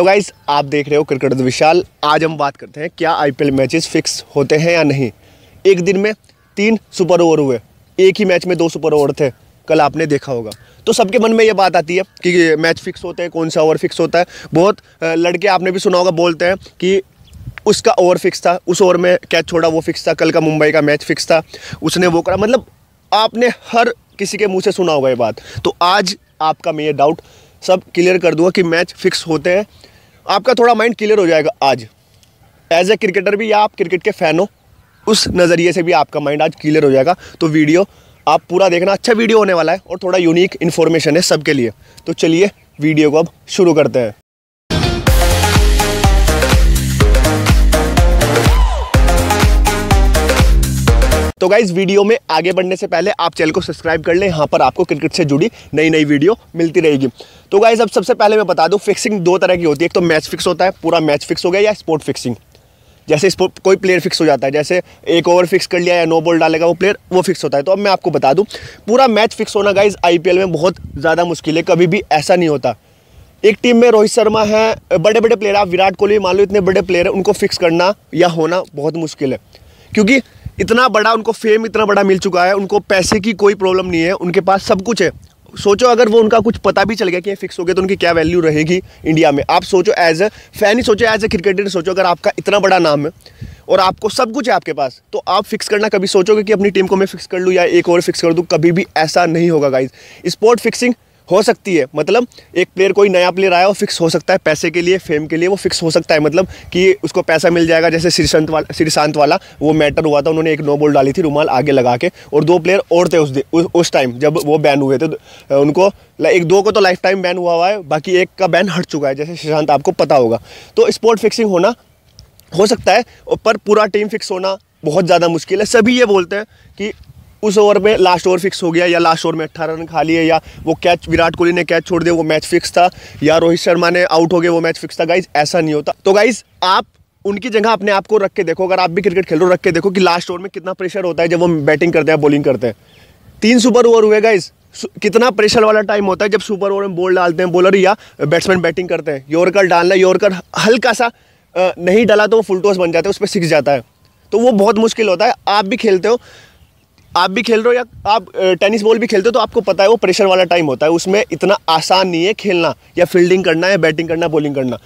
लो guys आप देख रहे हो क्रिकेट विशाल आज हम बात करते हैं क्या आईपीएल मैचेस फिक्स होते हैं या नहीं एक दिन में तीन सुपर ओवर हुए एक ही मैच में दो सुपर ओवर थे कल आपने देखा होगा तो सबके मन में ये बात आती है कि मैच फिक्स होते हैं कौन सा ओवर फिक्स होता है बहुत लड़के आपने भी सुना होगा बोलते हैं कि उसका ओवर फिक्स था उस ओवर में कैच छोड़ा वो फिक्स था कल का मुंबई का मैच फिक्स था उसने वो करा मतलब आपने हर किसी के मुंह से सुना होगा ये बात तो आज आपका मैं ये डाउट सब क्लियर कर दूंगा कि मैच फिक्स होते हैं आपका थोड़ा माइंड क्लियर हो जाएगा आज एज ए क्रिकेटर भी या आप क्रिकेट के फ़ैन हो उस नज़रिए से भी आपका माइंड आज क्लियर हो जाएगा तो वीडियो आप पूरा देखना अच्छा वीडियो होने वाला है और थोड़ा यूनिक इन्फॉर्मेशन है सबके लिए तो चलिए वीडियो को अब शुरू करते हैं तो गाइज वीडियो में आगे बढ़ने से पहले आप चैनल को सब्सक्राइब कर लें यहाँ पर आपको क्रिकेट से जुड़ी नई नई वीडियो मिलती रहेगी तो गाइज अब सबसे पहले मैं बता दूँ फिक्सिंग दो तरह की होती है एक तो मैच फिक्स होता है पूरा मैच फिक्स हो गया या स्पोर्ट फिक्सिंग जैसे कोई प्लेयर फिक्स हो जाता है जैसे एक ओवर फिक्स कर लिया या नो बॉल डालेगा वो प्लेयर वो फिक्स होता है तो अब मैं आपको बता दूं पूरा मैच फिक्स होना गाइज आईपीएल में बहुत ज़्यादा मुश्किल है कभी भी ऐसा नहीं होता एक टीम में रोहित शर्मा है बड़े बड़े प्लेयर आप विराट कोहली मान लो इतने बड़े प्लेयर हैं उनको फिक्स करना या होना बहुत मुश्किल है क्योंकि इतना बड़ा उनको फेम इतना बड़ा मिल चुका है उनको पैसे की कोई प्रॉब्लम नहीं है उनके पास सब कुछ है सोचो अगर वो उनका कुछ पता भी चल गया कि ये फिक्स हो गया तो उनकी क्या वैल्यू रहेगी इंडिया में आप सोचो एज अ फैन ही सोचो एज अ क्रिकेटर सोचो अगर आपका इतना बड़ा नाम है और आपको सब कुछ है आपके पास तो आप फिक्स करना कभी सोचोगे कि अपनी टीम को मैं फिक्स कर लूँ या एक और फिक्स कर दूँ कभी भी ऐसा नहीं होगा गाइज स्पोर्ट फिक्सिंग हो सकती है मतलब एक प्लेयर कोई नया प्लेयर आया वो फिक्स हो सकता है पैसे के लिए फेम के लिए वो फिक्स हो सकता है मतलब कि उसको पैसा मिल जाएगा जैसे श्रीशांत वाला श्रीशांत वाला वो मैटर हुआ था उन्होंने एक नो बॉल डाली थी रुमाल आगे लगा के और दो प्लेयर और थे उस उस टाइम जब वो बैन हुए थे उनको एक दो को तो लाइफ टाइम बैन हुआ हुआ है बाकी एक का बैन हट चुका है जैसे श्रीशांत आपको पता होगा तो स्पोर्ट फिक्सिंग होना हो सकता है पर पूरा टीम फिक्स होना बहुत ज़्यादा मुश्किल है सभी ये बोलते हैं कि उस ओवर में लास्ट ओवर फिक्स हो गया या लास्ट ओवर में अट्ठारह रन खा लिए या वो कैच विराट कोहली ने कैच छोड़ दिया वो मैच फिक्स था या रोहित शर्मा ने आउट हो गया वो मैच फिक्स था गाइज ऐसा नहीं होता तो गाइज आप उनकी जगह अपने आप को रख के देखो अगर आप भी क्रिकेट खेलो रख के देखो कि लास्ट ओवर में कितना प्रेशर होता है जब वो बैटिंग करते हैं बॉलिंग करते हैं तीन सुपर ओवर हुए गाइज कितना प्रेशर वाला टाइम होता है जब सुपर ओवर में बॉल डालते हैं बॉलर या बैट्समैन बैटिंग करते हैं यॉर्कर डालना यॉर्कर हल्का सा नहीं डाला तो वो फुल टॉस बन जाता है उस पर सीख जाता है तो वो बहुत मुश्किल होता है आप भी खेलते हो आप भी खेल रहे हो या आप टेनिस बॉल भी खेलते हो तो आपको पता है वो प्रेशर वाला टाइम होता है उसमें इतना आसान नहीं है खेलना या फील्डिंग करना या बैटिंग करना बॉलिंग करना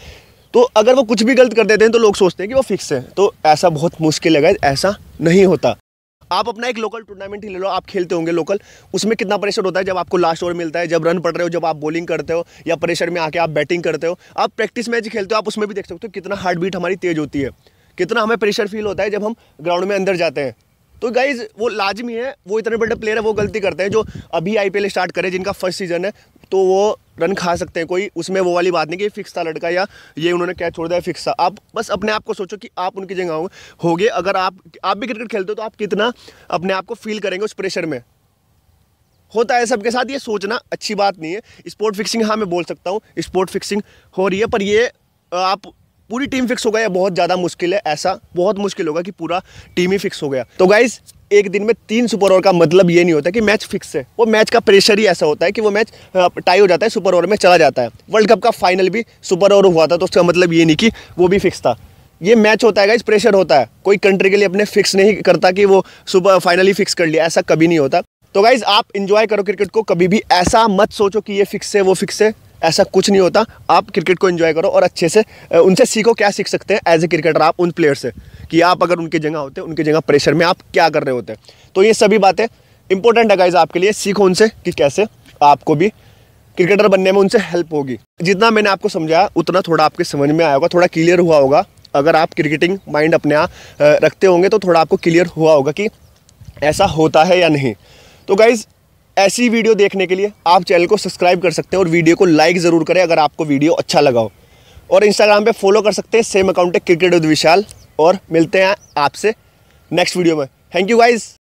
तो अगर वो कुछ भी गलत कर देते हैं तो लोग सोचते हैं कि वो फिक्स है तो ऐसा बहुत मुश्किल है ऐसा नहीं होता आप अपना एक लोकल टूर्नामेंट ही ले लो आप खेलते होंगे लोकल उसमें कितना प्रेशर होता है जब आपको लास्ट ओवर मिलता है जब रन पड़ रहे हो जब आप बॉलिंग करते हो या प्रेशर में आके आप बैटिंग करते हो आप प्रैक्टिस मैच खेलते हो आप उसमें भी देख सकते हो कितना हार्ट बीट हमारी तेज़ होती है कितना हमें प्रेशर फील होता है जब हम ग्राउंड में अंदर जाते हैं तो गाइज वो लाजमी है वो इतने बड़े प्लेयर है वो गलती करते हैं जो अभी आई स्टार्ट करे जिनका फर्स्ट सीजन है तो वो रन खा सकते हैं कोई उसमें वो वाली बात नहीं कि फिक्स था लड़का या ये उन्होंने कैच छोड़ दिया फिक्स था आप बस अपने आप को सोचो कि आप उनकी जगह हो गए अगर आप आप भी क्रिकेट खेलते हो तो आप कितना अपने आप को फील करेंगे उस प्रेशर में होता है सबके साथ ये सोचना अच्छी बात नहीं है स्पोर्ट फिक्सिंग हाँ मैं बोल सकता हूँ स्पोर्ट फिक्सिंग हो रही है पर ये आप पूरी टीम फिक्स हो गया बहुत ज़्यादा मुश्किल है ऐसा बहुत मुश्किल होगा कि पूरा टीम ही फिक्स हो गया तो गाइज एक दिन में तीन सुपर ओवर का मतलब ये नहीं होता कि मैच फिक्स है वो मैच का प्रेशर ही ऐसा होता है कि वो मैच टाई हो जाता है सुपर ओवर में चला जाता है वर्ल्ड कप का फाइनल भी सुपर ओवर हुआ था तो उसका मतलब ये नहीं कि वो भी फिक्स था ये मैच होता है गाइज प्रेशर होता है कोई कंट्री के लिए अपने फिक्स नहीं करता कि वो सुपर फाइनली फिक्स कर लिया ऐसा कभी नहीं होता तो गाइज आप इंजॉय करो क्रिकेट को कभी भी ऐसा मत सोचो कि ये फिक्स है वो फिक्स है ऐसा कुछ नहीं होता आप क्रिकेट को इन्जॉय करो और अच्छे से उनसे सीखो क्या सीख सकते हैं एज ए क्रिकेटर आप उन प्लेयर से कि आप अगर उनकी जगह होते उनकी जगह प्रेशर में आप क्या कर रहे होते तो ये सभी बातें इंपॉर्टेंट है गाइज आपके लिए सीखो उनसे कि कैसे आपको भी क्रिकेटर बनने में उनसे हेल्प होगी जितना मैंने आपको समझाया उतना थोड़ा आपके समझ में आया होगा थोड़ा क्लियर हुआ होगा अगर आप क्रिकेटिंग माइंड अपने यहाँ रखते होंगे तो थोड़ा आपको क्लियर हुआ होगा कि ऐसा होता है या नहीं तो गाइज़ ऐसी वीडियो देखने के लिए आप चैनल को सब्सक्राइब कर सकते हैं और वीडियो को लाइक ज़रूर करें अगर आपको वीडियो अच्छा लगा हो और इंस्टाग्राम पे फॉलो कर सकते हैं सेम अकाउंट है क्रिकेट विद विशाल और मिलते हैं आपसे नेक्स्ट वीडियो में थैंक यू गाइज़